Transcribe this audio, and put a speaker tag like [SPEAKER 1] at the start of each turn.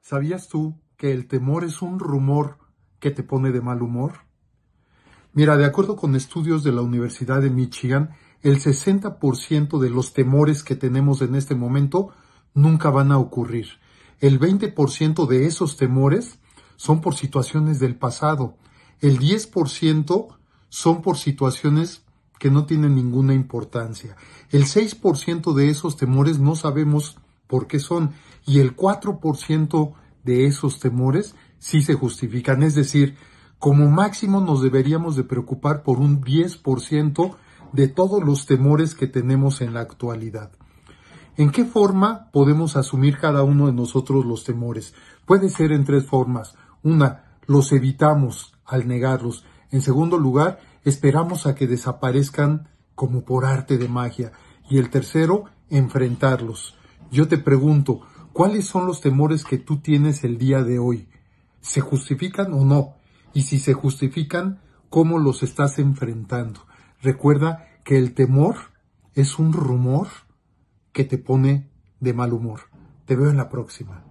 [SPEAKER 1] ¿Sabías tú que el temor es un rumor que te pone de mal humor? Mira, de acuerdo con estudios de la Universidad de Michigan, el 60% de los temores que tenemos en este momento nunca van a ocurrir. El 20% de esos temores son por situaciones del pasado. El 10% son por situaciones que no tienen ninguna importancia. El 6% de esos temores no sabemos porque son, y el 4% de esos temores sí se justifican, es decir, como máximo nos deberíamos de preocupar por un 10% de todos los temores que tenemos en la actualidad. ¿En qué forma podemos asumir cada uno de nosotros los temores? Puede ser en tres formas. Una, los evitamos al negarlos. En segundo lugar, esperamos a que desaparezcan como por arte de magia. Y el tercero, enfrentarlos. Yo te pregunto, ¿cuáles son los temores que tú tienes el día de hoy? ¿Se justifican o no? Y si se justifican, ¿cómo los estás enfrentando? Recuerda que el temor es un rumor que te pone de mal humor. Te veo en la próxima.